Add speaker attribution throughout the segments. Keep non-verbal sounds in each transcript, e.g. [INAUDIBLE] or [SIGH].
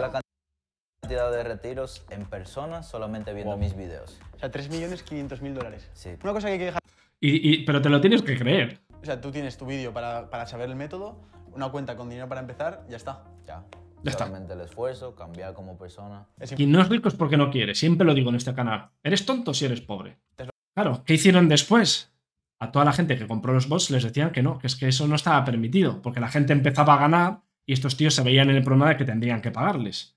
Speaker 1: la cantidad de retiros en persona solamente viendo mis videos. O sea, 3.500.000 dólares. Sí. Una cosa que hay que dejar...
Speaker 2: Y, pero te lo tienes que creer.
Speaker 1: O sea, tú tienes tu
Speaker 3: vídeo para, para, saber el método, una cuenta con dinero para empezar, ya está. Ya. Ya el
Speaker 1: esfuerzo, cambiar como persona. Y no es
Speaker 2: rico es porque no quiere, siempre lo digo en este canal. Eres tonto si eres pobre. Claro, ¿qué hicieron después? A toda la gente que compró los bots les decían que no, que es que eso no estaba permitido, porque la gente empezaba a ganar y estos tíos se veían en el problema de que tendrían que pagarles.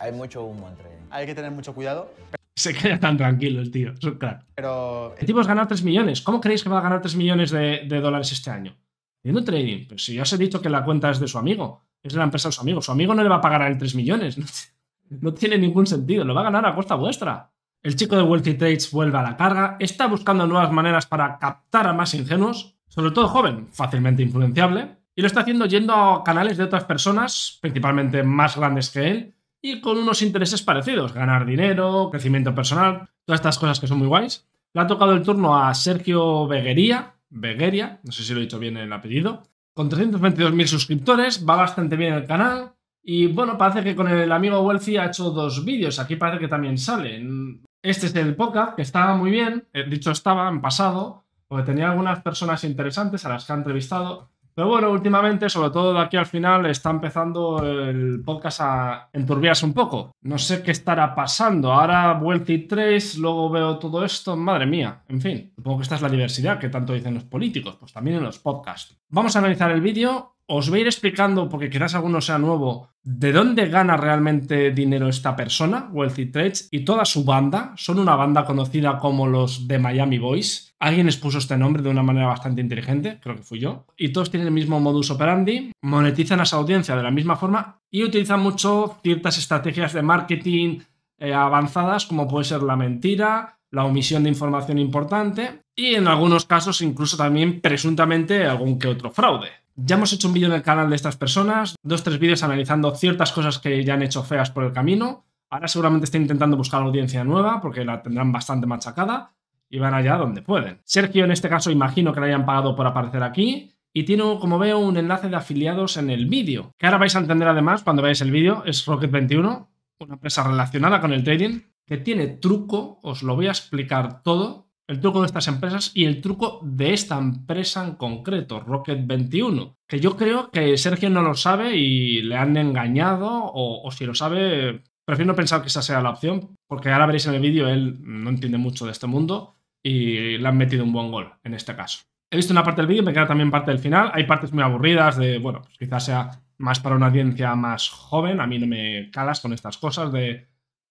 Speaker 3: Hay, mucho humo entre ellos. Hay que tener mucho cuidado.
Speaker 2: Se queda tan tranquilo el tío. claro.
Speaker 3: Pero...
Speaker 2: El tipo es ganar 3 millones. ¿Cómo creéis que va a ganar 3 millones de, dólares este año? Haciendo trading. Pero si ya os he dicho que la cuenta es de su amigo. Es de la empresa de su amigo. Su amigo no le va a pagar a él 3 millones. [LAUGHS] No, no tiene ningún sentido. Lo va a ganar a costa vuestra. El chico de Wealthy Trades vuelve a la carga. Está buscando nuevas maneras para captar a más ingenuos. Sobre todo joven, fácilmente influenciable y lo está haciendo yendo a canales de otras personas, principalmente más grandes que él, y con unos intereses parecidos, ganar dinero, crecimiento personal, todas estas cosas que son muy guays. Le ha tocado el turno a Sergio Beguería, Begueria, no sé si lo he dicho bien el apellido, con 322.000 suscriptores, va bastante bien el canal, y bueno, parece que con el amigo Wealthy ha hecho dos vídeos, aquí parece que también salen. Este es el poca, que estaba muy bien, eh, dicho estaba en pasado, porque tenía algunas personas interesantes a las que ha entrevistado, pero bueno, últimamente, sobre todo de aquí al final, está empezando el podcast a enturbiarse un poco. No sé qué estará pasando. Ahora y 3, luego veo todo esto. Madre mía. En fin, supongo que esta es la diversidad que tanto dicen los políticos, pues también en los podcasts. Vamos a analizar el vídeo os voy a ir explicando, porque quizás alguno sea nuevo, de dónde gana realmente dinero esta persona, Wealthy Trades, y toda su banda. Son una banda conocida como los de Miami Boys. Alguien expuso este nombre de una manera bastante inteligente, creo que fui yo. Y todos tienen el mismo modus operandi, monetizan a su audiencia de la misma forma y utilizan mucho ciertas estrategias de marketing eh, avanzadas, como puede ser la mentira, la omisión de información importante y en algunos casos incluso también presuntamente algún que otro fraude. Ya hemos hecho un vídeo en el canal de estas personas, dos, tres vídeos analizando ciertas cosas que ya han hecho feas por el camino. Ahora seguramente está intentando buscar audiencia nueva porque la tendrán bastante machacada y van allá donde pueden. Sergio en este caso imagino que le hayan pagado por aparecer aquí y tiene, como veo, un enlace de afiliados en el vídeo, que ahora vais a entender además cuando veáis el vídeo, es Rocket21, una empresa relacionada con el trading, que tiene truco, os lo voy a explicar todo el truco de estas empresas y el truco de esta empresa en concreto, Rocket 21, que yo creo que Sergio no lo sabe y le han engañado, o, si lo sabe, prefiero no pensar que esa sea la opción, porque ahora veréis en el vídeo, él no entiende mucho de este mundo y le han metido un buen gol en este caso. He visto una parte del vídeo, me queda también parte del final. Hay partes muy aburridas de, bueno, pues quizás sea más para una audiencia más joven. A mí no me calas con estas cosas de,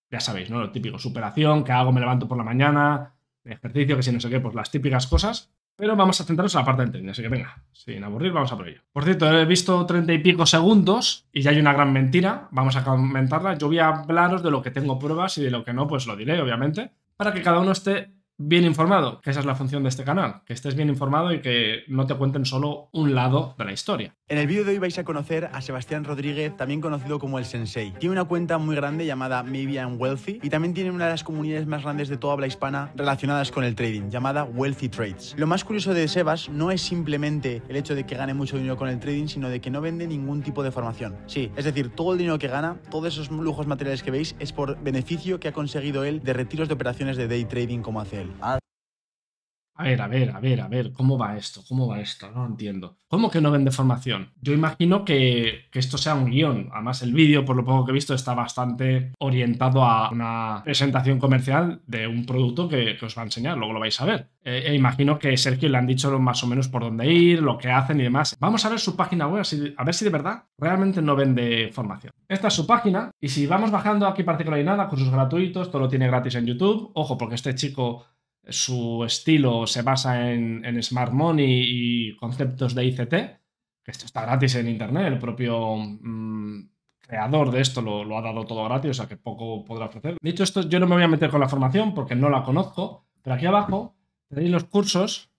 Speaker 2: ya sabéis, ¿no? Lo típico, superación, que hago, me levanto por la mañana, ejercicio, que si no sé qué, pues las típicas cosas. Pero vamos a centrarnos en la parte del tren, así que venga, sin aburrir, vamos a por ello. Por cierto, he visto treinta y pico segundos y ya hay una gran mentira, vamos a comentarla. Yo voy a hablaros de lo que tengo pruebas y de lo que no, pues lo diré, obviamente, para que cada uno esté bien informado, que esa es la función de este canal, que estés bien informado y que no te cuenten solo un lado de la historia.
Speaker 3: En el vídeo de hoy vais a conocer a Sebastián Rodríguez, también conocido como el Sensei. Tiene una cuenta muy grande llamada Maybe I'm Wealthy y también tiene una de las comunidades más grandes de toda habla hispana relacionadas con el trading, llamada Wealthy Trades. Lo más curioso de Sebas no es simplemente el hecho de que gane mucho dinero con el trading, sino de que no vende ningún tipo de formación. Sí, es decir, todo el dinero que gana, todos esos lujos materiales que veis es por beneficio que ha conseguido él de retiros de operaciones de day trading como hace él.
Speaker 2: A ver, a ver, a ver, a ver, ¿cómo va esto? ¿Cómo va esto? No entiendo. ¿Cómo que no vende formación? Yo imagino que, que esto sea un guión. Además, el vídeo, por lo poco que he visto, está bastante orientado a una presentación comercial de un producto que, os va a enseñar. Luego lo vais a ver. Eh, e imagino que Sergio le han dicho más o menos por dónde ir, lo que hacen y demás. Vamos a ver su página web, a ver si de verdad realmente no vende formación. Esta es su página y si vamos bajando aquí parece que no hay nada, cursos gratuitos, todo lo tiene gratis en YouTube. Ojo, porque este chico su estilo se basa en, smart money y conceptos de ICT, que esto está gratis en Internet, el propio mm, creador de esto lo, ha dado todo gratis, o sea que poco podrá ofrecer. Dicho esto, yo no me voy a meter con la formación porque no la conozco, pero aquí abajo tenéis los cursos.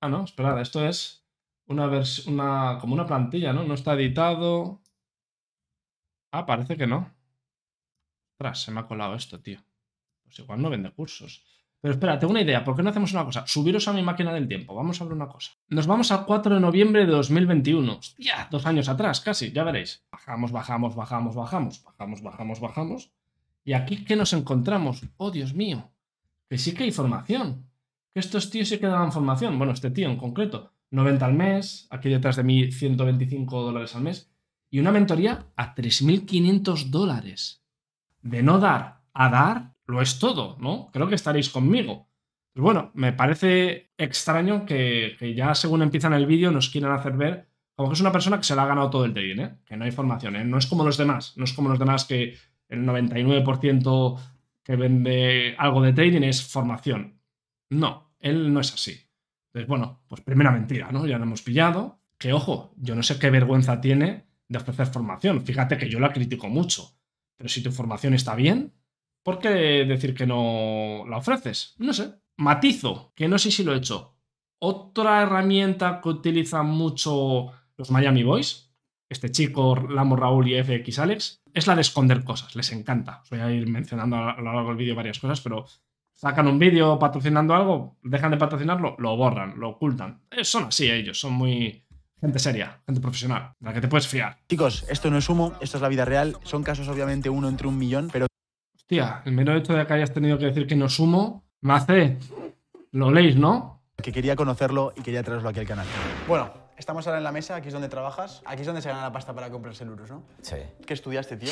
Speaker 2: Ah, no, esperad, esto es una, una como una plantilla, ¿no? No está editado. Ah, parece que no. Ostras, se me ha colado esto, tío. Pues igual no vende cursos. Pero espérate, tengo una idea. ¿Por qué no hacemos una cosa? Subiros a mi máquina del tiempo. Vamos a ver una cosa. Nos vamos al 4 de noviembre de 2021. Ya, dos años atrás casi, ya veréis. Bajamos, bajamos, bajamos, bajamos. Bajamos, bajamos, bajamos. Y aquí, ¿qué nos encontramos? Oh, Dios mío. Que sí que hay formación. Que estos tíos sí que daban formación. Bueno, este tío en concreto. 90 al mes. Aquí detrás de mí, 125 dólares al mes. Y una mentoría a 3.500 dólares. De no dar a dar lo es todo, ¿no? Creo que estaréis conmigo. Pues bueno, me parece extraño que, ya según empiezan el vídeo nos quieran hacer ver como que es una persona que se la ha ganado todo el trading, ¿eh? que no hay formación, ¿eh? no es como los demás, no es como los demás que el 99% que vende algo de trading es formación. No, él no es así. Entonces, bueno, pues primera mentira, ¿no? Ya lo hemos pillado. Que ojo, yo no sé qué vergüenza tiene de ofrecer formación. Fíjate que yo la critico mucho, pero si tu formación está bien, ¿Por qué decir que no la ofreces? No sé. Matizo, que no sé si lo he hecho. Otra herramienta que utilizan mucho los Miami Boys, este chico, Lamo Raúl y FX Alex, es la de esconder cosas. Les encanta. Os voy a ir mencionando a lo largo del vídeo varias cosas, pero sacan un vídeo patrocinando algo, dejan de patrocinarlo, lo borran, lo ocultan. Eh, son
Speaker 3: así ellos, son muy,
Speaker 2: gente seria, gente profesional, de la que te puedes fiar.
Speaker 3: Chicos, esto no es humo, esto es la vida real. Son casos obviamente uno entre un millón, pero
Speaker 2: Tía, el mero hecho de que hayas tenido que decir que no sumo, me hace.
Speaker 3: Lo leéis, ¿no? Que quería conocerlo y quería traerlo aquí al canal. Bueno, estamos ahora en la mesa, aquí es donde trabajas, aquí es donde se gana la pasta para comprarse el ¿no?
Speaker 1: Sí. ¿Qué estudiaste, tío?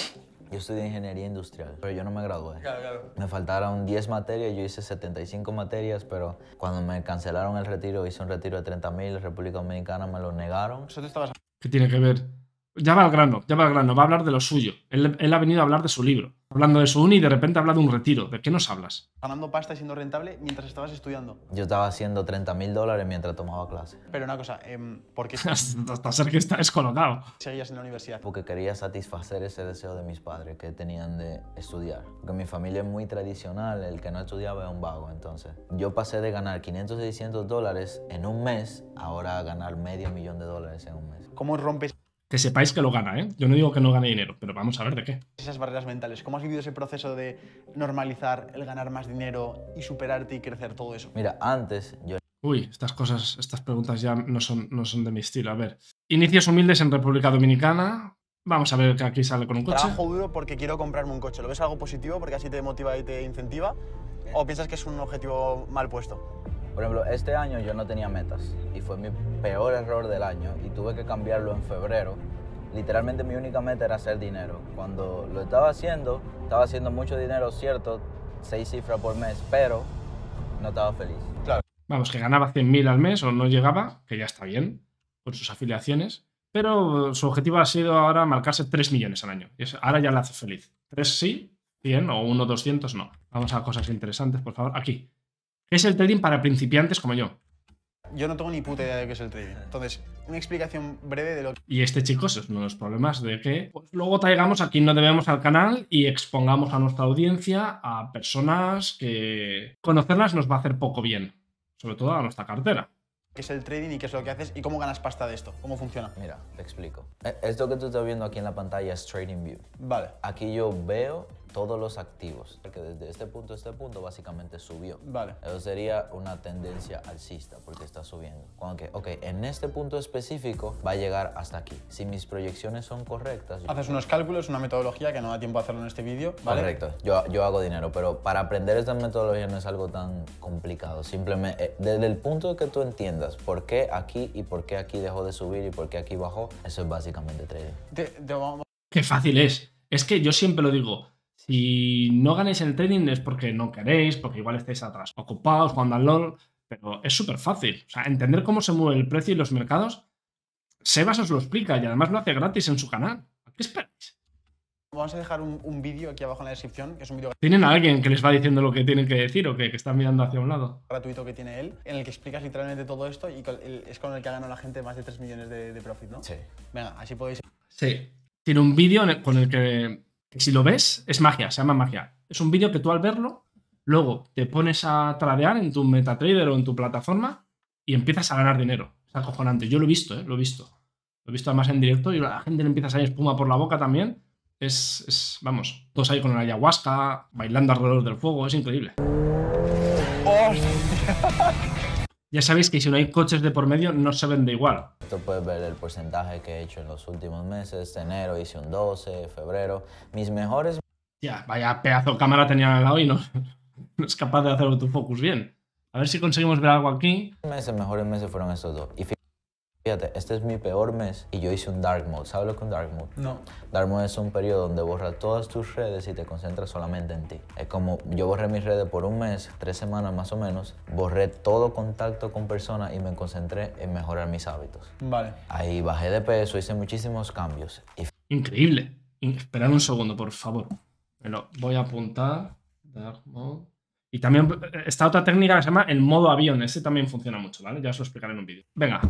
Speaker 1: Yo estudié ingeniería industrial, pero yo no me gradué. Claro, claro. Me faltaron 10 materias, yo hice 75 materias, pero cuando me cancelaron el retiro, hice un retiro de 30.000, República Dominicana me lo negaron.
Speaker 2: ¿Qué tiene que ver? ya va al grano, ya va al grano, va a hablar de lo suyo. Él, ha venido a hablar de su libro, hablando de su uni y de repente habla de un retiro. ¿De qué nos hablas?
Speaker 1: Ganando pasta y siendo rentable mientras estabas estudiando. Yo estaba haciendo 30.000 mil dólares mientras tomaba clase. Pero una cosa, em,
Speaker 3: ¿por qué? [LAUGHS]
Speaker 2: Hasta ser que está descolocado.
Speaker 1: Seguías en la universidad. Porque quería satisfacer ese deseo de mis padres que tenían de estudiar. Porque mi familia es muy tradicional, el que no estudiaba es un vago. Entonces, yo pasé de ganar 500, 600 dólares en un mes, ahora a ganar medio millón de dólares en un mes.
Speaker 2: ¿Cómo rompes que sepáis que lo gana, ¿eh? Yo no digo que no gane dinero, pero vamos a ver de qué.
Speaker 3: Esas barreras mentales, ¿cómo has vivido ese proceso de normalizar el ganar más dinero y superarte
Speaker 1: y crecer todo eso? Mira, antes
Speaker 3: yo...
Speaker 2: Uy, estas cosas, estas preguntas ya no son, no son de mi estilo. A ver, inicios humildes en República Dominicana, Vamos a ver que aquí sale con un coche. Trabajo
Speaker 3: duro porque quiero comprarme un coche. ¿Lo ves algo positivo porque así te motiva y te incentiva? ¿O piensas que es un
Speaker 1: objetivo mal puesto? Por ejemplo, este año yo no tenía metas y fue mi peor error del año y tuve que cambiarlo en febrero. Literalmente mi única meta era hacer dinero. Cuando lo estaba haciendo, estaba haciendo mucho dinero, cierto, seis cifras por mes, pero no estaba feliz. Claro.
Speaker 2: Vamos, que ganaba 100.000 al mes o no llegaba, que ya está bien, por sus afiliaciones, pero su objetivo ha sido ahora marcarse 3 millones al año. Ahora ya la hace feliz. 3 sí, 100 o 1, 200 no. Vamos a cosas interesantes, por favor. Aquí, es el trading para principiantes como yo?
Speaker 3: Yo no tengo ni puta idea de qué es el trading. Entonces, una explicación breve de lo que...
Speaker 2: Y este, chicos, es uno de los problemas de que pues, luego traigamos a quien no debemos al canal y expongamos a nuestra audiencia a personas que conocerlas nos va a hacer poco bien. Sobre todo a nuestra cartera.
Speaker 1: ¿Qué es el trading y qué es lo que haces y cómo ganas pasta de esto? ¿Cómo funciona? Mira, te explico. E-, esto que tú estás viendo aquí en la pantalla es TradingView. Vale. Aquí yo veo todos los activos, que desde este punto a este punto básicamente subió. Vale. Eso sería una tendencia alcista porque está subiendo. Cuando que, ok, en este punto específico va a llegar hasta aquí. Si mis proyecciones son correctas... Haces unos
Speaker 3: cálculos, una metodología que
Speaker 1: no da tiempo a hacerlo en este vídeo, ¿vale? Correcto. Yo, yo hago dinero, pero para aprender esta metodología no es algo tan complicado. Simplemente, eh, desde el punto que tú entiendas por qué aquí y por qué aquí dejó de subir y por qué aquí bajó, eso es básicamente
Speaker 3: trading. Qué
Speaker 2: fácil es. Es que yo siempre lo digo, si no ganáis en el trading es porque no queréis, porque igual estáis atrás, ocupados, jugando al LOL, pero es súper fácil. O sea, entender cómo se mueve el precio y los mercados, Sebas os lo explica y además lo hace gratis en su canal.
Speaker 3: ¿A qué esperáis? Vamos a dejar un, vídeo aquí abajo en la descripción, que es un vídeo... ¿Tienen a
Speaker 2: alguien que les va diciendo lo que tienen que decir o que, están mirando hacia un lado?
Speaker 3: Gratuito que tiene él, en el que explicas literalmente todo esto y es con el que ha ganado la gente más de 3 millones de, de profit, ¿no? Sí. Venga, así podéis...
Speaker 2: Sí. Tiene un vídeo con el que si lo ves, es magia, se llama magia. Es un vídeo que tú al verlo, luego te pones a tradear en tu MetaTrader o en tu plataforma y empiezas a ganar dinero. Es acojonante. Yo lo he visto, ¿eh? lo he visto. Lo he visto además en directo y la gente le empieza a salir espuma por la boca también. Es, vamos, todos ahí con una ayahuasca, bailando alrededor del fuego, es increíble.
Speaker 1: [LAUGHS] Oh.
Speaker 2: Ya sabéis que si no hay coches de por medio, no se vende igual.
Speaker 1: Esto puedes ver el porcentaje que he hecho en los últimos meses. Enero hice un 12, febrero. Mis mejores...
Speaker 2: Ya, vaya pedazo de cámara tenía al lado y no, [LAUGHS] no es capaz de hacer autofocus
Speaker 1: bien. A ver si conseguimos ver algo aquí. Meses, mejores meses fueron estos dos. Fíjate, este es mi peor mes y yo hice un dark mode. ¿Sabes lo que es un dark mode? No. Dark mode es un periodo donde borras todas tus redes y te concentras solamente en ti. Es como yo borré mis redes por un mes, tres semanas más o menos, borré todo contacto con personas y me concentré en mejorar mis hábitos. Vale. Ahí bajé de peso, hice muchísimos cambios.
Speaker 2: Increíble. Esperad un segundo, por favor. Me lo voy a apuntar. Dark mode. Y también eh, eh, está otra técnica que se llama el modo avión. Ese también funciona mucho, ¿vale? Ya os lo explicaré en un vídeo.
Speaker 1: Venga,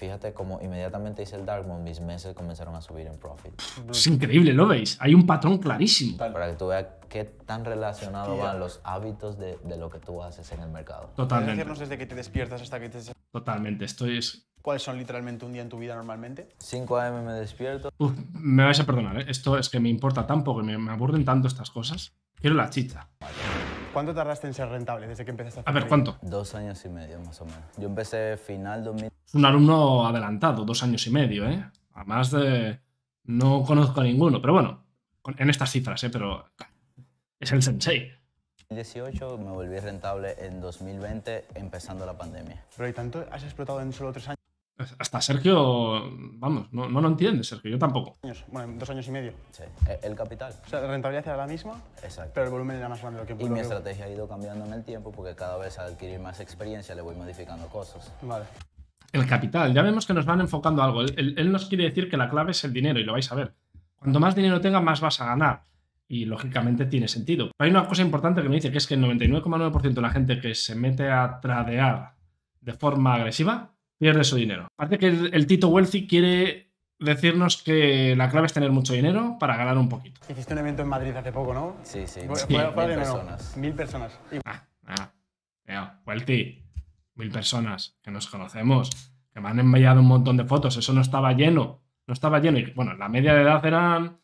Speaker 1: Fíjate cómo inmediatamente hice el dark moon, mis meses comenzaron a subir en profit. Es increíble, ¿lo veis? Hay un patrón clarísimo. Para que tú veas qué tan relacionado van los hábitos de, de, lo que tú haces en el mercado. Totalmente. desde que te despiertas hasta que te...
Speaker 3: Totalmente, esto es...
Speaker 1: ¿Cuáles son literalmente
Speaker 3: un día en tu vida normalmente? 5 a.m. me despierto.
Speaker 2: Uf, me vais a perdonar, ¿eh? esto es que me importa tan que me, aburren tanto estas cosas. Quiero la chicha.
Speaker 1: ¿Cuánto tardaste en ser rentable desde que empezaste a A ver, ¿cuánto? Dos años y medio, más o menos. Yo empecé final 2000.
Speaker 2: Es un alumno adelantado, dos años y medio, ¿eh? Además de. No conozco a ninguno, pero bueno, en estas cifras, ¿eh? Pero. Es el sensei.
Speaker 1: 2018 me volví rentable en 2020 empezando la pandemia. Pero ¿y tanto has explotado en solo tres años?
Speaker 2: Hasta Sergio, vamos, no, no, lo entiende Sergio, yo tampoco.
Speaker 1: Bueno, dos años y medio. Sí, e, el capital. O sea, la rentabilidad era la misma, Exacto. pero el volumen era más grande. Lo que y mi estrategia ha ido cambiando en el tiempo porque cada vez al adquirir más experiencia le voy modificando cosas. Vale.
Speaker 2: El capital, ya vemos que nos van enfocando algo. Él, nos quiere decir que la clave es el dinero y lo vais a ver. Cuanto más dinero tenga, más vas a ganar. Y lógicamente tiene sentido. hay una cosa importante que me dice, que es que el 99,9% de la gente que se mete a tradear de forma agresiva pierde su dinero. Parece que el, Tito Wealthy quiere decirnos que la clave es tener mucho dinero para ganar un poquito.
Speaker 3: Hiciste un evento en Madrid hace poco, ¿no? Sí, sí. Mil, personas. mil personas. Ah,
Speaker 2: Wealthy, ah, mil personas que nos conocemos, que me han enviado un montón de fotos, eso no estaba lleno. No estaba lleno. Y bueno, la media de edad eran,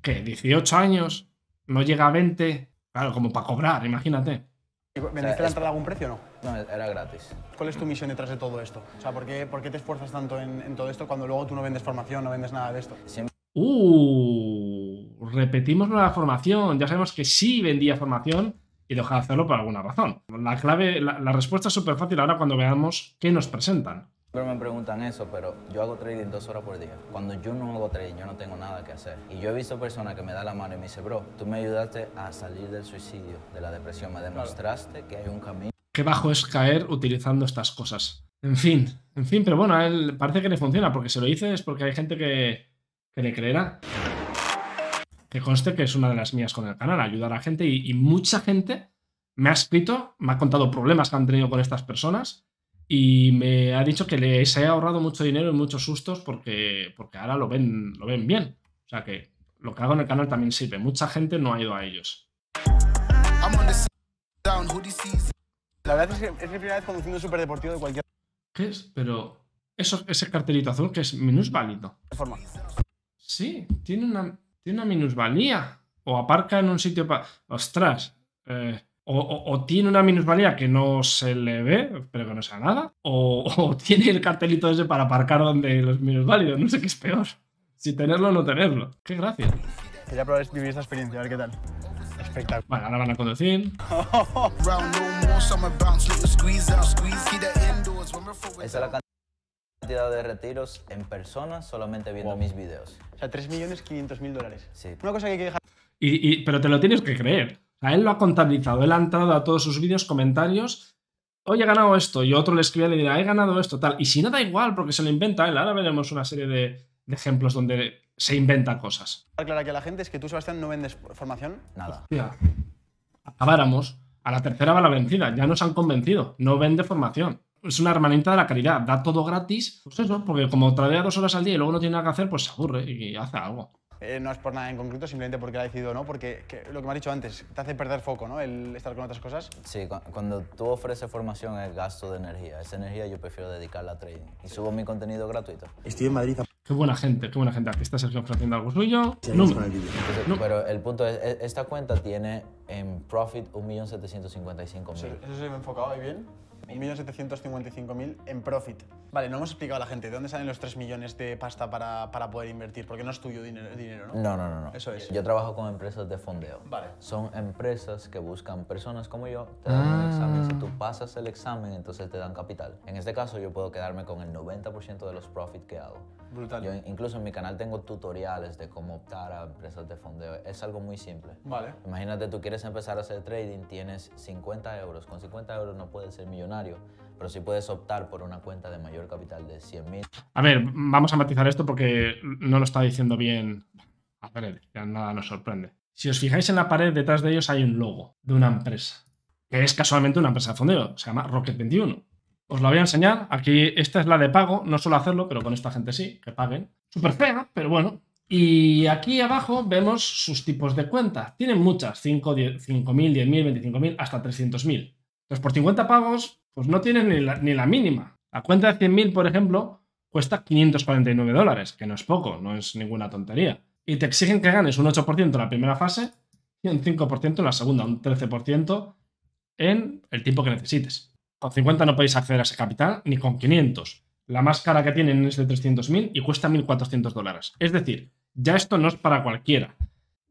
Speaker 2: ¿qué? 18 años, no llega a 20. Claro, como para cobrar, imagínate.
Speaker 3: ¿Vendiste la entrada algún precio o no? No, era gratis. ¿Cuál es tu misión detrás de todo esto? O sea, ¿por qué, por qué te esfuerzas tanto en, todo esto cuando luego tú no vendes formación, no vendes nada de esto? Siempre...
Speaker 2: Uh, repetimos la formación. Ya sabemos que sí vendía formación y dejaba de hacerlo por alguna razón. La clave, la, respuesta es súper fácil ahora cuando veamos qué nos presentan.
Speaker 1: Siempre me preguntan eso, pero yo hago trading dos horas por día. Cuando yo no hago trading, yo no tengo nada que hacer. Y yo he visto personas que me dan la mano y me dice, bro, tú me ayudaste a salir del suicidio, de la depresión, me demostraste que hay un camino
Speaker 2: qué bajo es caer utilizando estas cosas. En fin, en fin, pero bueno, él parece que le funciona, porque se lo dice es porque hay gente que, le creerá. Que conste que es una de las mías con el canal, ayudar a la gente y, mucha gente me ha escrito, me ha contado problemas que han tenido con estas personas y me ha dicho que les he ahorrado mucho dinero y muchos sustos porque, porque ahora lo ven, lo ven bien. O sea que lo que hago en el canal también sirve. Mucha gente no ha ido a ellos.
Speaker 3: La verdad es que es mi primera vez conduciendo un superdeportivo de cualquier ¿Qué es? Pero eso, ese cartelito
Speaker 2: azul que es minusválido. forma. Sí, tiene una, tiene una minusvalía. O aparca en un sitio para... Ostras. Eh, o, o, tiene una minusvalía que no se le ve, pero que no sea nada. O, [LAUGHS] tiene el cartelito ese para aparcar donde los minusválidos. No sé qué es peor. Si tenerlo o no tenerlo. Qué gracia.
Speaker 3: Quería probar vivir esta
Speaker 1: experiencia, a ver qué tal.
Speaker 2: Vale, ahora van a conducir.
Speaker 1: Esa es la cantidad de retiros en persona solamente viendo mis videos. O sea, 3.500.000 dólares. Sí. Una cosa que hay que dejar...
Speaker 2: Y, pero te lo tienes que creer. A él lo ha contabilizado. Él ha entrado a todos sus vídeos, comentarios. Hoy he ganado esto. Y otro le escribe y le dirá, he ganado esto, tal. Y si no, da igual, porque se lo inventa él. Ahora veremos una serie de, de ejemplos donde se inventa cosas.
Speaker 3: Clara que a la gente es que tú, Sebastián, no vendes formación nada.
Speaker 2: Hostia. Acabáramos. A la tercera va la vencida. Ya nos han convencido. No vende formación. Es una hermanita de la caridad. Da todo gratis. Pues eso, porque como trae dos horas al día y luego no tiene nada que hacer, pues se aburre y hace algo.
Speaker 3: Eh, no es por nada en concreto, simplemente porque ha he decidido no, porque lo que me ha dicho antes, te hace perder foco, ¿no? El estar con otras cosas.
Speaker 1: Sí, cuando tú ofreces formación es gasto de energía. Esa energía yo prefiero dedicarla a trading y subo mi contenido gratuito.
Speaker 2: Estoy en Madrid. Qué buena gente, qué buena gente. Aquí está Sergio ofreciendo algo suyo. no,
Speaker 1: Pero el punto es, e-, esta cuenta tiene en profit 1.755.000. Sí, eso se me he
Speaker 3: enfocado bien. 1.755.000 en profit. Vale, no hemos explicado a la gente de dónde salen los 3
Speaker 1: millones de pasta para, para poder invertir, porque no es tuyo dinero, dinero ¿no? ¿no? No, no, Eso es. Yo trabajo con empresas de fondeo. Vale. Son empresas que buscan personas como yo, te dan un ah. examen. Si tú pasas el examen, entonces te dan capital. En este caso, yo puedo quedarme con el 90% de los profit que hago. Brutal. Yo incluso en mi canal tengo tutoriales de cómo optar a empresas de fondeo. Es algo muy simple. Vale. Imagínate, tú quieres empezar a hacer trading, tienes 50 euros. Con 50 euros no puedes ser millonario pero si puedes optar por una cuenta de mayor capital de 100.000.
Speaker 2: A ver, vamos a matizar esto porque no lo está diciendo bien. A ver, ya nada nos sorprende. Si os fijáis en la pared, detrás de ellos hay un logo de una empresa, que es casualmente una empresa de fondeo, se llama Rocket 21. Os lo voy a enseñar. Aquí, esta es la de pago, no suelo hacerlo, pero con esta gente sí, que paguen. Súper fea, pero bueno, y aquí abajo vemos sus tipos de cuenta. Tienen muchas, 5.000, 10, 10.000, 25.000, hasta 300.000. Entonces, por 50 pagos, pues no tienes ni la, mínima. La cuenta de 100.000, por ejemplo, cuesta 549 dólares, que no es poco, no es ninguna tontería. Y te exigen que ganes un 8% en la primera fase y un 5% en la segunda, un 13% en el tiempo que necesites. Con 50 no podéis acceder a ese capital, ni con 500. La más cara que tienen es de 300.000 y cuesta 1.400 dólares. Es decir, ya esto no es para cualquiera.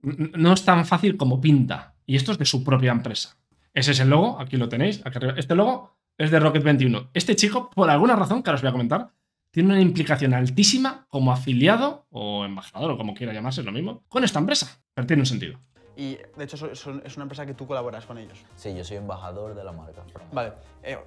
Speaker 2: No es tan fácil como pinta. Y esto es de su propia empresa. Ese es el logo, aquí lo tenéis. Este logo es de Rocket 21. Este chico, por alguna razón que ahora os voy a comentar, tiene una implicación altísima como afiliado o embajador o como quiera llamarse, lo mismo, con esta empresa. Pero tiene un sentido.
Speaker 3: Y de hecho es una empresa que tú colaboras con ellos. Sí, yo soy embajador de la marca. Vale. Eh,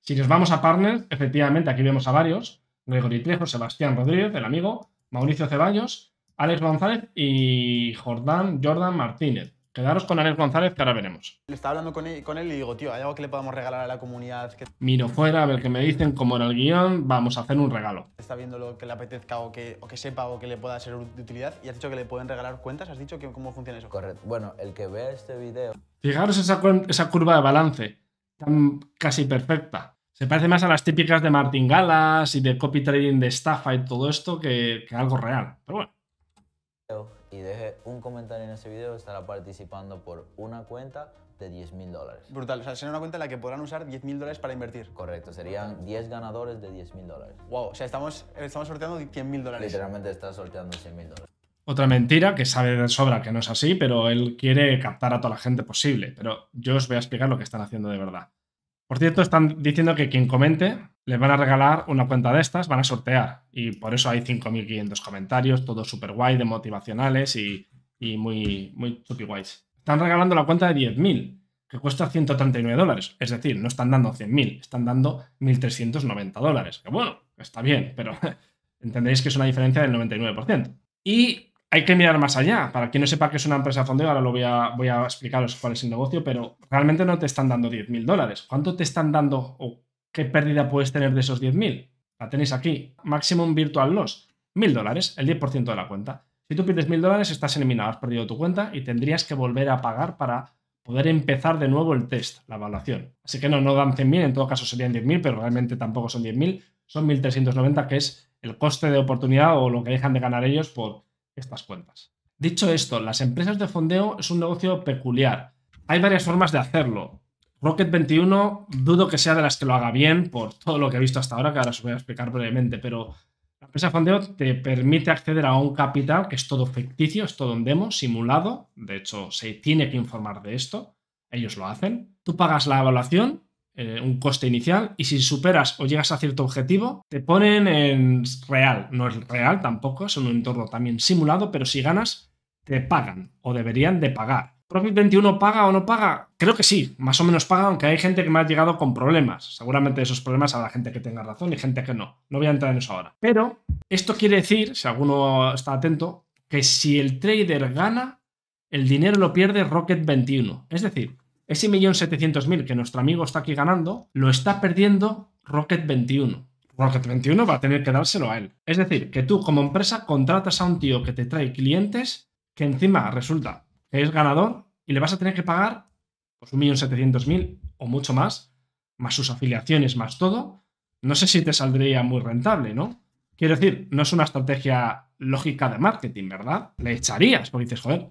Speaker 2: si nos vamos a partners, efectivamente aquí vemos a varios. Gregory Trejo, Sebastián Rodríguez, el amigo, Mauricio Ceballos, Alex González y Jordán Jordan Martínez. Quedaros con Ariel González, que ahora veremos.
Speaker 3: Le estaba hablando con él, y digo, tío, hay algo que le podamos regalar a la comunidad.
Speaker 2: Miro fuera a ver qué me dicen, como era el guión, vamos a hacer un regalo.
Speaker 3: Está viendo lo que le apetezca o que, sepa o que le pueda ser de utilidad. Y has dicho que le pueden regalar cuentas, has dicho que, cómo funciona eso.
Speaker 1: Correcto. Bueno, el que vea este video.
Speaker 2: Fijaros esa, curva de balance, tan casi perfecta. Se parece más a las típicas de Galas y de copy trading de estafa y todo esto que algo real.
Speaker 1: Pero bueno y deje un comentario en ese video, estará participando por una cuenta de 10 mil dólares. Brutal, o sea, será una cuenta en la que podrán usar 10 mil dólares para invertir. Correcto, serían 10 ganadores de 10 mil dólares. Wow, o sea, estamos, estamos sorteando 100 mil dólares. Literalmente está sorteando 100.000 mil dólares.
Speaker 2: Otra mentira que sabe de sobra que no es así, pero él quiere captar a toda la gente posible. Pero yo os voy a explicar lo que están haciendo de verdad. Por cierto, están diciendo que quien comente les van a regalar una cuenta de estas, van a sortear. Y por eso hay 5.500 comentarios, todo súper guay, de motivacionales y, muy, muy chupi guays. Están regalando la cuenta de 10.000, que cuesta 139 dólares. Es decir, no están dando 100.000, están dando 1.390 dólares. Que bueno, está bien, pero [LAUGHS] entendéis que es una diferencia del 99%. Y hay que mirar más allá. Para quien no sepa que es una empresa fondeo, ahora lo voy a, voy a explicaros cuál es el negocio, pero realmente no te están dando 10.000 dólares. ¿Cuánto te están dando o qué pérdida puedes tener de esos 10.000? La tenéis aquí. Maximum Virtual Loss, 1.000 dólares, el 10% de la cuenta. Si tú pierdes 1.000 dólares, estás eliminado, has perdido tu cuenta y tendrías que volver a pagar para poder empezar de nuevo el test, la evaluación. Así que no, no dan 100.000, en todo caso serían 10.000, pero realmente tampoco son 10.000, son 1.390, que es el coste de oportunidad o lo que dejan de ganar ellos por estas cuentas. Dicho esto, las empresas de fondeo es un negocio peculiar. Hay varias formas de hacerlo. Rocket 21 dudo que sea de las que lo haga bien por todo lo que he visto hasta ahora, que ahora os voy a explicar brevemente, pero la empresa fondeo te permite acceder a un capital que es todo ficticio, es todo un demo, simulado. De hecho, se tiene que informar de esto. Ellos lo hacen. Tú pagas la evaluación eh, un coste inicial y si superas o llegas a cierto objetivo, te ponen en real. No es real tampoco, es un entorno también simulado, pero si ganas, te pagan o deberían de pagar. ¿Profit 21 paga o no paga? Creo que sí, más o menos paga, aunque hay gente que me ha llegado con problemas. Seguramente esos problemas habrá gente que tenga razón y gente que no. No voy a entrar en eso ahora. Pero esto quiere decir, si alguno está atento, que si el trader gana, el dinero lo pierde Rocket 21. Es decir, ese millón setecientos mil que nuestro amigo está aquí ganando, lo está perdiendo Rocket 21. Rocket 21 va a tener que dárselo a él. Es decir, que tú como empresa contratas a un tío que te trae clientes que encima resulta que es ganador y le vas a tener que pagar pues mil o mucho más, más sus afiliaciones, más todo. No sé si te saldría muy rentable, ¿no? Quiero decir, no es una estrategia lógica de marketing, ¿verdad? Le echarías porque dices, joder,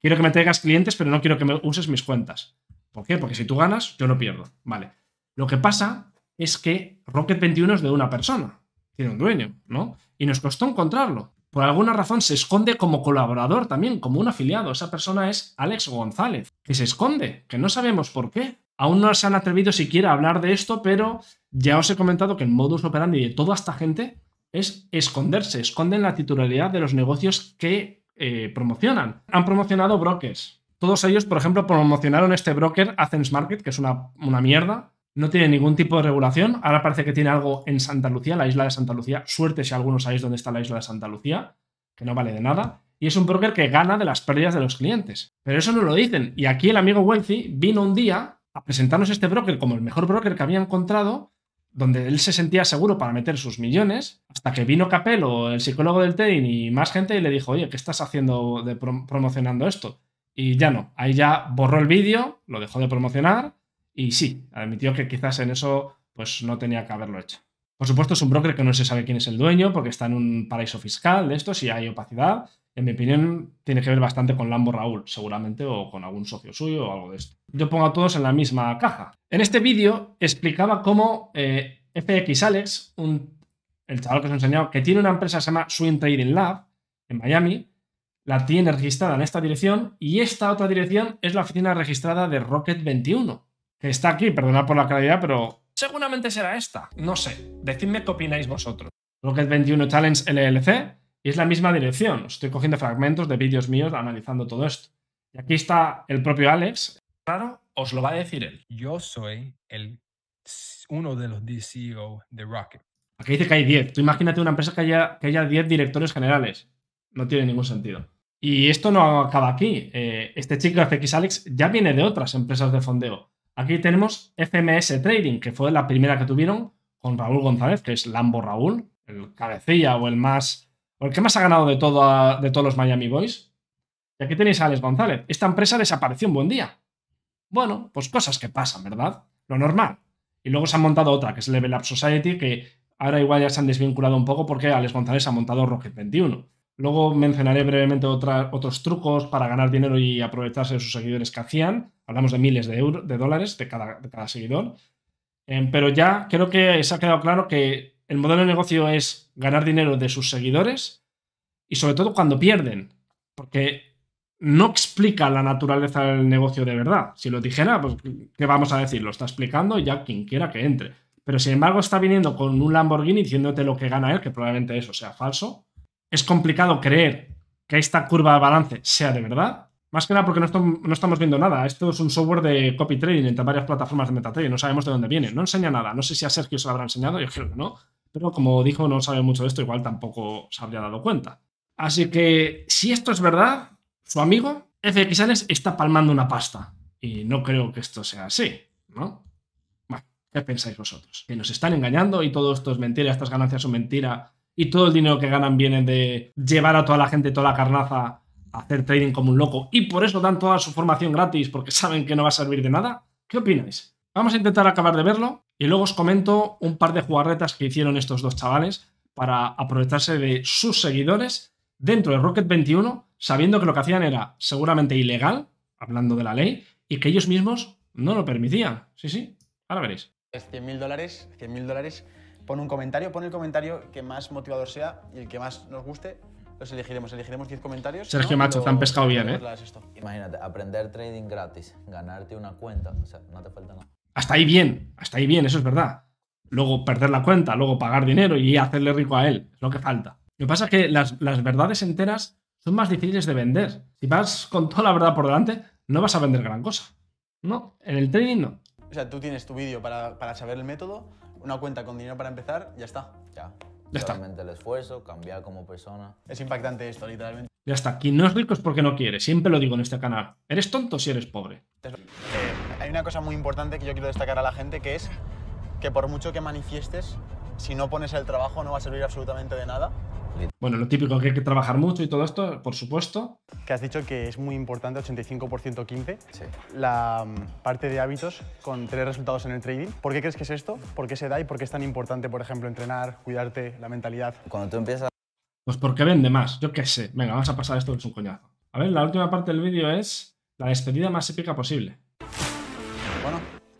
Speaker 2: quiero que me traigas clientes, pero no quiero que me uses mis cuentas. ¿Por qué? Porque si tú ganas, yo no pierdo. Vale. Lo que pasa es que Rocket 21 es de una persona. Tiene un dueño, ¿no? Y nos costó encontrarlo. Por alguna razón se esconde como colaborador también, como un afiliado. Esa persona es Alex González, que se esconde, que no sabemos por qué. Aún no se han atrevido siquiera a hablar de esto, pero ya os he comentado que el modus operandi de toda esta gente es esconderse, esconden la titularidad de los negocios que eh, promocionan. Han promocionado brokers, todos ellos, por ejemplo, promocionaron este broker, Athens Market, que es una, mierda. No tiene ningún tipo de regulación. Ahora parece que tiene algo en Santa Lucía, la isla de Santa Lucía. Suerte si algunos sabéis dónde está la isla de Santa Lucía, que no vale de nada. Y es un broker que gana de las pérdidas de los clientes. Pero eso no lo dicen. Y aquí el amigo Wealthy vino un día a presentarnos este broker como el mejor broker que había encontrado, donde él se sentía seguro para meter sus millones, hasta que vino Capello, el psicólogo del trading y más gente y le dijo, oye, ¿qué estás haciendo de promocionando esto? Y ya no, ahí ya borró el vídeo, lo dejó de promocionar y sí, admitió que quizás en eso pues no tenía que haberlo hecho. Por supuesto, es un broker que no se sabe quién es el dueño porque está en un paraíso fiscal de esto, si hay opacidad. En mi opinión, tiene que ver bastante con Lambo Raúl, seguramente, o con algún socio suyo o algo de esto. Yo pongo a todos en la misma caja. En este vídeo explicaba cómo eh, FX Alex, un, el chaval que os he enseñado, que tiene una empresa que se llama Swing Trading Lab en Miami, la tiene registrada en esta dirección y esta otra dirección es la oficina registrada de Rocket 21, que está aquí, perdonad por la claridad, pero seguramente será esta. No sé, decidme qué opináis vosotros. Rocket 21 Challenge LLC y es la misma dirección. Estoy cogiendo fragmentos de vídeos míos analizando todo esto. Y aquí está el propio Alex. Claro, os lo va a decir él. Yo soy el, uno de los DCO e de Rocket. Aquí dice que hay 10. Tú imagínate una empresa que haya, que haya 10 directores generales. No tiene ningún sentido. Y esto no acaba aquí. Eh, este chico FX Alex ya viene de otras empresas de fondeo. Aquí tenemos FMS Trading, que fue la primera que tuvieron con Raúl González, que es Lambo Raúl, el cabecilla o el más. o el que más ha ganado de, todo de todos los Miami Boys. Y aquí tenéis a Alex González. Esta empresa desapareció un buen día. Bueno, pues cosas que pasan, ¿verdad? Lo normal. Y luego se ha montado otra, que es Level Up Society, que ahora igual ya se han desvinculado un poco porque Alex González ha montado Rocket 21. Luego mencionaré brevemente otros trucos para ganar dinero y aprovecharse de sus seguidores que hacían. Hablamos de miles de, euros, de dólares de cada, cada seguidor. Eh, pero ya creo que se ha quedado claro que el modelo de negocio es ganar dinero de sus seguidores y sobre todo cuando pierden, porque no explica la naturaleza del negocio de verdad. Si lo dijera, pues ¿qué vamos a decir? Lo está explicando ya quien quiera que entre. Pero sin embargo está viniendo con un Lamborghini diciéndote lo que gana él, que probablemente eso sea falso es complicado creer que esta curva de balance sea de verdad. Más que nada porque no, estamos viendo nada. Esto es un software de copy trading entre varias plataformas de MetaTrader. No sabemos de dónde viene. No enseña nada. No sé si a Sergio se lo habrá enseñado. Yo creo que no. Pero como dijo, no sabe mucho de esto. Igual tampoco se habría dado cuenta. Así que si esto es verdad, su amigo FXales está palmando una pasta. Y no creo que esto sea así, ¿no? Bueno, ¿qué pensáis vosotros? ¿Que nos están engañando y todo esto es mentira? ¿Estas ganancias son mentira? y todo el dinero que ganan viene de llevar a toda la gente toda la carnaza a hacer trading como un loco y por eso dan toda su formación gratis porque saben que no va a servir de nada? ¿Qué opináis? Vamos a intentar acabar de verlo y luego os comento un par de jugarretas que hicieron estos dos chavales para aprovecharse de sus seguidores dentro de Rocket 21, sabiendo que lo que hacían era seguramente ilegal, hablando de la ley, y que ellos mismos no lo permitían. Sí, sí, ahora veréis.
Speaker 3: 100.000 dólares, 100.000 dólares pon un comentario, pon el comentario que más motivador sea y el
Speaker 1: que más nos guste, los elegiremos. Elegiremos 10 comentarios. Sergio Macho, te han pescado bien, ¿eh? Imagínate, aprender trading gratis, ganarte una cuenta, o sea, no te falta nada.
Speaker 2: Hasta ahí bien, hasta ahí bien, eso es verdad. Luego perder la cuenta, luego pagar dinero y hacerle rico a él, es lo que falta. Lo que pasa es que las, verdades enteras son más difíciles de vender. Si vas con toda la verdad por delante, no vas a vender gran cosa. No, en el trading no.
Speaker 3: O sea, tú tienes tu vídeo para, para saber el método, una cuenta con dinero para empezar, ya está. Ya. Ya Realmente el esfuerzo, cambiar como persona. Es impactante esto, literalmente.
Speaker 2: Ya está. Quien no es rico es porque no quiere. Siempre lo digo en este canal. Eres tonto si eres pobre. Eh,
Speaker 3: hay una cosa muy importante que yo quiero destacar a la gente que es que por mucho que manifiestes, si no pones el trabajo no va a servir absolutamente de nada.
Speaker 2: Bueno, lo típico que hay que trabajar mucho y todo esto, por supuesto.
Speaker 3: Que has dicho que es muy importante, 85% 15, sí. la mm, parte de hábitos con tres resultados en el trading. ¿Por qué crees que es esto? ¿Por qué se da y por qué es tan importante, por ejemplo, entrenar, cuidarte, la mentalidad? Cuando tú empiezas...
Speaker 2: Pues porque vende más, yo qué sé. Venga, vamos a pasar esto, que es un coñazo. A ver, la última parte del vídeo es la despedida más épica posible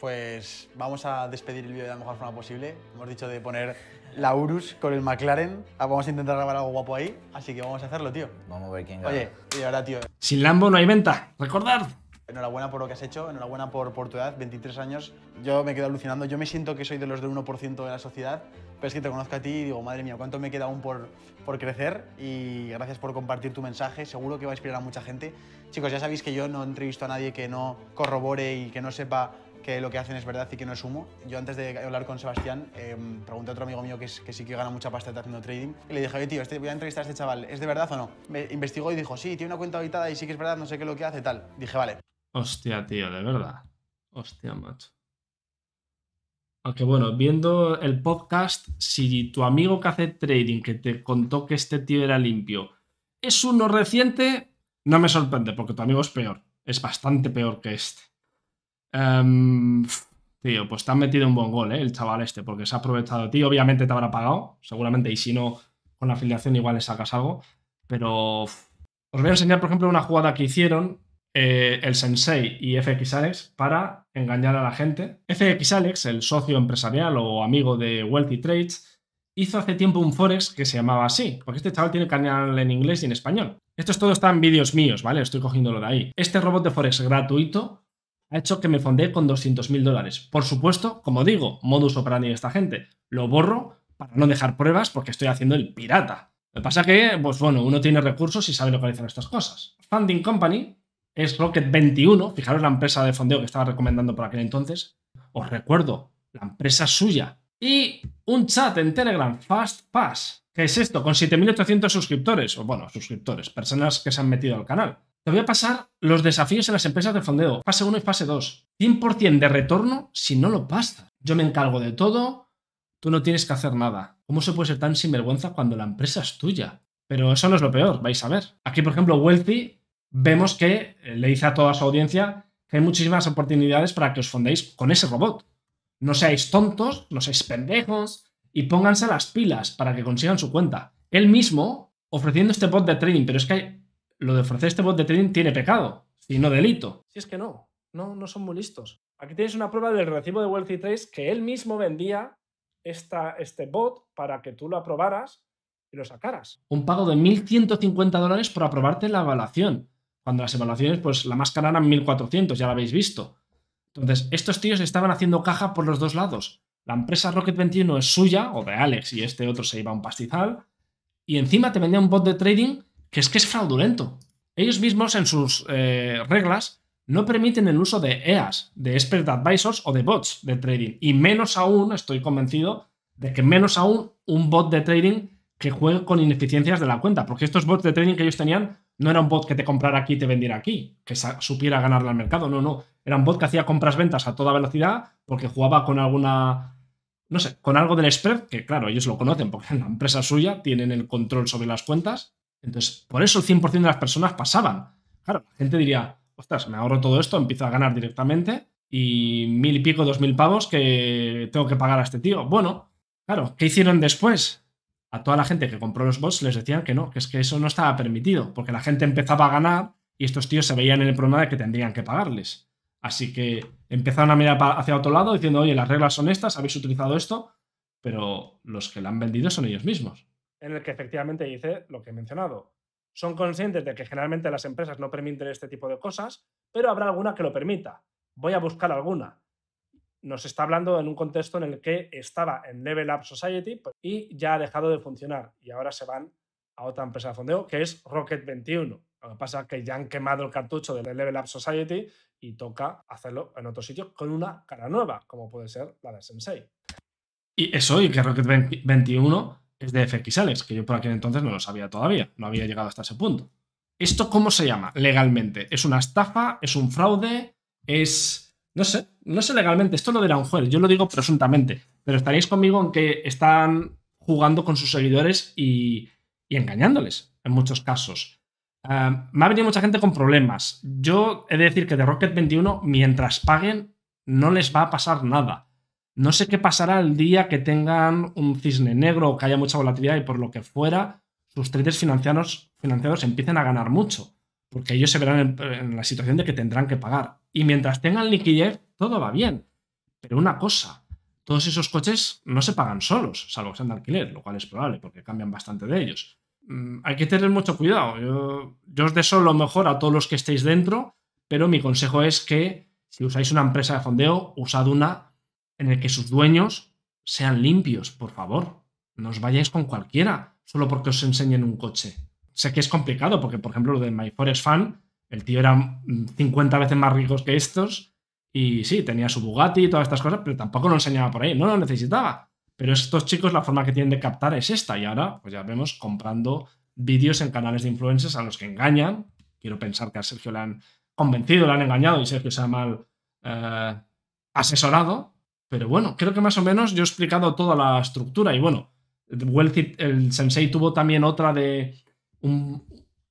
Speaker 3: pues vamos a despedir el vídeo de la mejor forma posible. Hemos dicho de poner la Urus con el McLaren. Ah, vamos a intentar grabar algo guapo ahí, así que vamos a hacerlo, tío. Vamos a ver quién gana. Oye, y ahora, tío.
Speaker 2: Sin Lambo no hay venta,
Speaker 3: recordad. Enhorabuena por lo que has hecho, enhorabuena por, tu edad, 23 años. Yo me quedo alucinando, yo me siento que soy de los del 1% de la sociedad, pero es que te conozco a ti y digo, madre mía, cuánto me queda aún por, por crecer y gracias por compartir tu mensaje, seguro que va a inspirar a mucha gente. Chicos, ya sabéis que yo no entrevisto a nadie que no corrobore y que no sepa que lo que hacen es verdad y que no es humo. Yo antes de hablar con Sebastián, eh, pregunté a otro amigo mío que, sí que gana mucha pasta haciendo trading y le dije, oye tío, este, voy a entrevistar a este chaval, ¿es de verdad o no? Me investigó y dijo, sí, tiene una cuenta habitada y sí que es verdad, no sé qué lo que hace, tal. Dije, vale.
Speaker 2: Hostia, tío, de verdad. Hostia, macho. Aunque bueno, viendo el podcast, si tu amigo que hace trading, que te contó que este tío era limpio, es uno reciente, no me sorprende, porque tu amigo es peor. Es bastante peor que este. Em, tío, pues te han metido un buen gol, eh, El chaval este, porque se ha aprovechado de ti. Obviamente te habrá pagado, seguramente, y si no, con la afiliación igual le sacas algo. Pero os voy a enseñar, por ejemplo, una jugada que hicieron eh, el Sensei y FX Alex para engañar a la gente. FX Alex, el socio empresarial o amigo de Wealthy Trades, hizo hace tiempo un forex que se llamaba así, porque este chaval tiene canal en inglés y en español. Esto es todo está en vídeos míos, ¿vale? Estoy cogiéndolo de ahí. Este robot de forex gratuito ha hecho que me fondee con 200 mil dólares. Por supuesto, como digo, modus operandi de esta gente. Lo borro para no dejar pruebas porque estoy haciendo el pirata. Lo que pasa que, pues bueno, uno tiene recursos y sabe localizar estas cosas. Funding Company es Rocket 21. Fijaros la empresa de fondeo que estaba recomendando por aquel entonces. Os recuerdo, la empresa suya. Y un chat en Telegram, Fast Pass. ¿Qué es esto? Con 7.800 suscriptores, o bueno, suscriptores, personas que se han metido al canal. Te voy a pasar los desafíos en las empresas de fondeo, fase 1 y fase 2. 100% de retorno si no lo pasas. Yo me encargo de todo, tú no tienes que hacer nada. ¿Cómo se puede ser tan sinvergüenza cuando la empresa es tuya? Pero eso no es lo peor, vais a ver. Aquí, por ejemplo, Wealthy, vemos que eh, le dice a toda su audiencia que hay muchísimas oportunidades para que os fondéis con ese robot. No seáis tontos, no seáis pendejos y pónganse las pilas para que consigan su cuenta. Él mismo ofreciendo este bot de trading, pero es que hay lo de ofrecer este bot de trading tiene pecado, si no delito. Si es que no, no, no son muy listos. Aquí tienes una prueba del recibo de Wealthy Trades que él mismo vendía esta, este bot para que tú lo aprobaras y lo sacaras. Un pago de 1.150 dólares por aprobarte la evaluación. Cuando las evaluaciones, pues la más cara eran 1.400, ya lo habéis visto. Entonces, estos tíos estaban haciendo caja por los dos lados. La empresa Rocket 21 es suya, o de Alex, y este otro se iba a un pastizal. Y encima te vendía un bot de trading que es que es fraudulento. Ellos mismos en sus eh, reglas no permiten el uso de EAS, de Expert Advisors o de bots de trading. Y menos aún, estoy convencido, de que menos aún un bot de trading que juegue con ineficiencias de la cuenta. Porque estos bots de trading que ellos tenían no era un bot que te comprara aquí y te vendiera aquí, que supiera ganarle al mercado. No, no. Era un bot que hacía compras-ventas a toda velocidad porque jugaba con alguna. No sé, con algo del Expert, que claro, ellos lo conocen porque es la empresa suya tienen el control sobre las cuentas entonces, por eso el 100% de las personas pasaban. Claro, la gente diría, ostras, me ahorro todo esto, empiezo a ganar directamente y mil y pico, dos mil pavos que tengo que pagar a este tío. Bueno, claro, ¿qué hicieron después? A toda la gente que compró los bots les decían que no, que es que eso no estaba permitido, porque la gente empezaba a ganar y estos tíos se veían en el problema de que tendrían que pagarles. Así que empezaron a mirar hacia otro lado diciendo, oye, las reglas son estas, habéis utilizado esto, pero los que la han vendido son ellos mismos en el que efectivamente dice lo que he mencionado. Son conscientes de que generalmente las empresas no permiten este tipo de cosas, pero habrá alguna que lo permita. Voy a buscar alguna. Nos está hablando en un contexto en el que estaba en Level Up Society pues, y ya ha dejado de funcionar y ahora se van a otra empresa de fondeo que es Rocket 21. Lo que pasa es que ya han quemado el cartucho de Level Up Society y toca hacerlo en otro sitio con una cara nueva, como puede ser la de Sensei. Y eso, y que Rocket 21 es de FX que yo por aquel entonces no lo sabía todavía, no había llegado hasta ese punto. ¿Esto cómo se llama legalmente? ¿Es una estafa? ¿Es un fraude? ¿Es...? No sé, no sé legalmente, esto lo dirá un juez, yo lo digo presuntamente, pero estaréis conmigo en que están jugando con sus seguidores y, y engañándoles en muchos casos. Ah, me ha venido mucha gente con problemas. Yo he de decir que de Rocket 21, mientras paguen, no les va a pasar nada. No sé qué pasará el día que tengan un cisne negro o que haya mucha volatilidad y por lo que fuera, sus traders financiados, empiecen a ganar mucho, porque ellos se verán en, la situación de que tendrán que pagar. Y mientras tengan liquidez, todo va bien. Pero una cosa, todos esos coches no se pagan solos, salvo que sean de alquiler, lo cual es probable, porque cambian bastante de ellos. Mm, hay que tener mucho cuidado. Yo, yo os deseo lo mejor a todos los que estéis dentro, pero mi consejo es que si usáis una empresa de fondeo, usad una en el que sus dueños sean limpios, por favor. No os vayáis con cualquiera, solo porque os enseñen un coche. Sé que es complicado, porque por ejemplo lo de My Fan, el tío era 50 mm, veces más rico que estos, y sí, tenía su Bugatti y todas estas cosas, pero tampoco lo enseñaba por ahí, no lo necesitaba. Pero estos chicos la forma que tienen de captar es esta, y ahora pues ya vemos comprando vídeos en canales de influencers a los que engañan. Quiero pensar que a Sergio le han convencido, le han engañado y Sergio se ha mal eh, asesorado pero bueno, creo que más o menos yo he explicado toda la estructura. Y bueno, el Sensei tuvo también otra de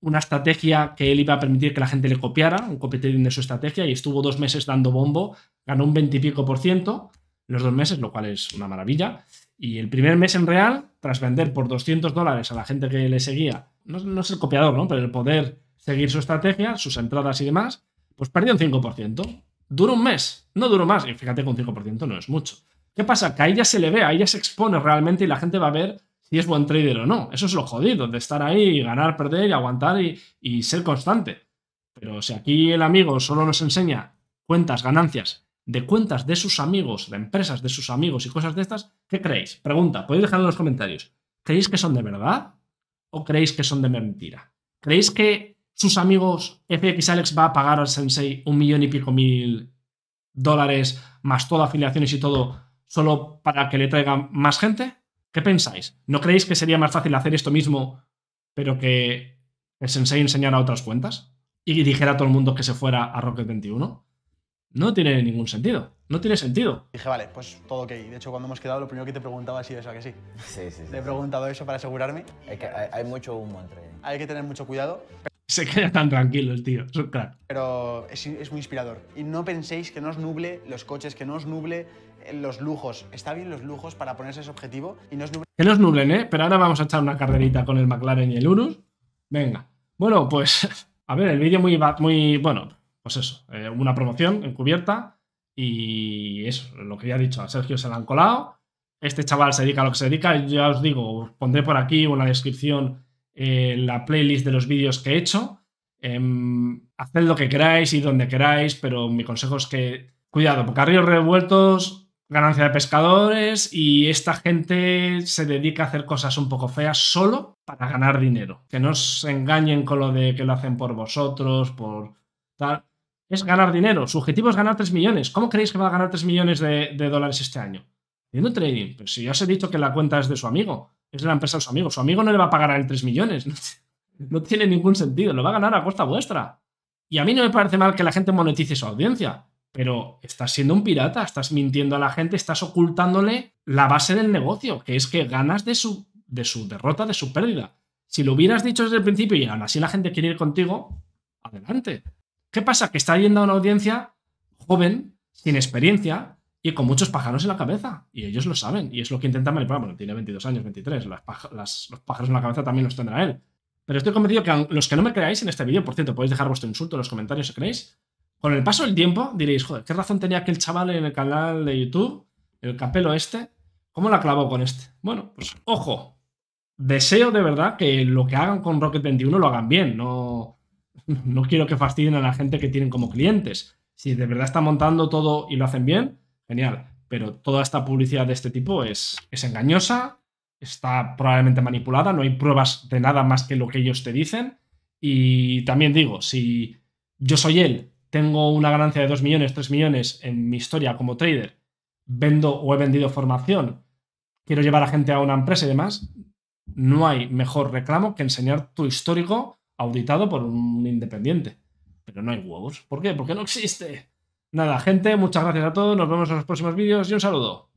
Speaker 2: una estrategia que él iba a permitir que la gente le copiara, un copy de su estrategia, y estuvo dos meses dando bombo, ganó un 20 y pico por ciento los dos meses, lo cual es una maravilla. Y el primer mes en real, tras vender por 200 dólares a la gente que le seguía, no, es el copiador, ¿no? Pero el poder seguir su estrategia, sus entradas y demás, pues perdió un 5% dura un mes, no dura más. Y fíjate que un 5% no es mucho. ¿Qué pasa? Que ahí ya se le ve, ahí ya se expone realmente y la gente va a ver si es buen trader o no. Eso es lo jodido, de estar ahí, ganar, perder y aguantar y, y ser constante. Pero si aquí el amigo solo nos enseña cuentas, ganancias, de cuentas de sus amigos, de empresas de sus amigos y cosas de estas, ¿qué creéis? Pregunta, podéis dejarlo en los comentarios. ¿Creéis que son de verdad o creéis que son de mentira? ¿Creéis que sus amigos, FX Alex va a pagar al Sensei un millón y pico mil dólares, más todo afiliaciones y todo, solo para que le traiga más gente? ¿Qué pensáis? ¿No creéis que sería más fácil hacer esto mismo, pero que el Sensei enseñara otras cuentas? Y dijera a todo el mundo que se fuera a Rocket 21. No tiene ningún sentido. No tiene sentido.
Speaker 3: Dije, vale, pues todo ok. De hecho, cuando hemos quedado, lo primero que te preguntaba ha sido eso, que sí? Sí, sí, sí. Te he preguntado eso para asegurarme. que hay, mucho humo entre ellos. Hay que tener mucho cuidado
Speaker 2: se queda tan tranquilo el tío.
Speaker 3: Pero es, muy inspirador. Y no penséis que no os nuble los coches, que no os nuble eh, los lujos. Está bien los lujos para ponerse ese objetivo y no
Speaker 2: Que no nublen, ¿eh? Pero ahora vamos a echar una carrerita con el McLaren y el Urus. Venga. Bueno, pues... [LAUGHS] A ver, el vídeo muy... muy bueno, pues eso. Eh, una promoción encubierta y eso, lo que ya he dicho. A Sergio se la han colado. Este chaval se dedica a lo que se dedica. Ya os digo, os pondré por aquí una descripción eh, la playlist de los vídeos que he hecho. Em, haced lo que queráis y donde queráis, pero mi consejo es que cuidado, porque a ríos revueltos, ganancia de pescadores y esta gente se dedica a hacer cosas un poco feas solo para ganar dinero. Que no os engañen con lo de que lo hacen por vosotros, por tal. Es ganar dinero. Su objetivo es ganar 3 millones. ¿Cómo creéis que va a ganar 3 millones de dólares este año? Haciendo trading. pero si ya os he dicho que la cuenta es de su amigo, es de la empresa de su amigo. Su amigo no le va a pagar a él 3 millones. [LAUGHS] No, tiene ningún sentido. Lo va a ganar a costa vuestra. Y a mí no me parece mal que la gente monetice su audiencia. Pero estás siendo un pirata, estás mintiendo a la gente, estás ocultándole la base del negocio, que es que ganas de su, de su derrota, de su pérdida. Si lo hubieras dicho desde el principio y aún así la gente quiere ir contigo, adelante. ¿Qué pasa? Que está yendo a una audiencia joven, sin experiencia, y con muchos pájaros en la cabeza. Y ellos lo saben, y es lo que intentan manipular. Bueno, tiene 22 años, 23, los pájaros en la cabeza también los tendrá él. Pero estoy convencido que los que no me creáis en este vídeo, por cierto, podéis dejar vuestro insulto en los comentarios si creéis. Con el paso del tiempo diréis, joder, ¿qué razón tenía aquel chaval en el canal de YouTube, el capelo este? ¿Cómo la clavó con este? Bueno, pues ojo, deseo de verdad que lo que hagan con Rocket 21 lo hagan bien. No, no quiero que fastidien a la gente que tienen como clientes. Si de verdad están montando todo y lo hacen bien, genial. Pero toda esta publicidad de este tipo es, es engañosa, está probablemente manipulada, no hay pruebas de nada más que lo que ellos te dicen. Y también digo, si yo soy él, tengo una ganancia de 2 millones, 3 millones en mi historia como trader, vendo o he vendido formación, quiero llevar a gente a una empresa y demás, no hay mejor reclamo que enseñar tu histórico auditado por un independiente. Pero no hay huevos. ¿Por qué? Porque no existe. Nada, gente, muchas gracias a todos. Nos vemos en los próximos vídeos y un saludo.